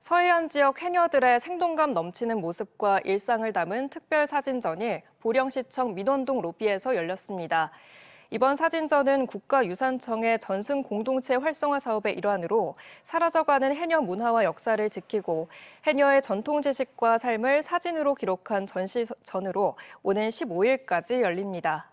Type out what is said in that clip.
서해안 지역 해녀들의 생동감 넘치는 모습과 일상을 담은 특별 사진전이 보령시청 민원동 로비에서 열렸습니다. 이번 사진전은 국가유산청의 전승 공동체 활성화 사업의 일환으로 사라져가는 해녀 문화와 역사를 지키고 해녀의 전통 지식과 삶을 사진으로 기록한 전시전으로 오는 15일까지 열립니다.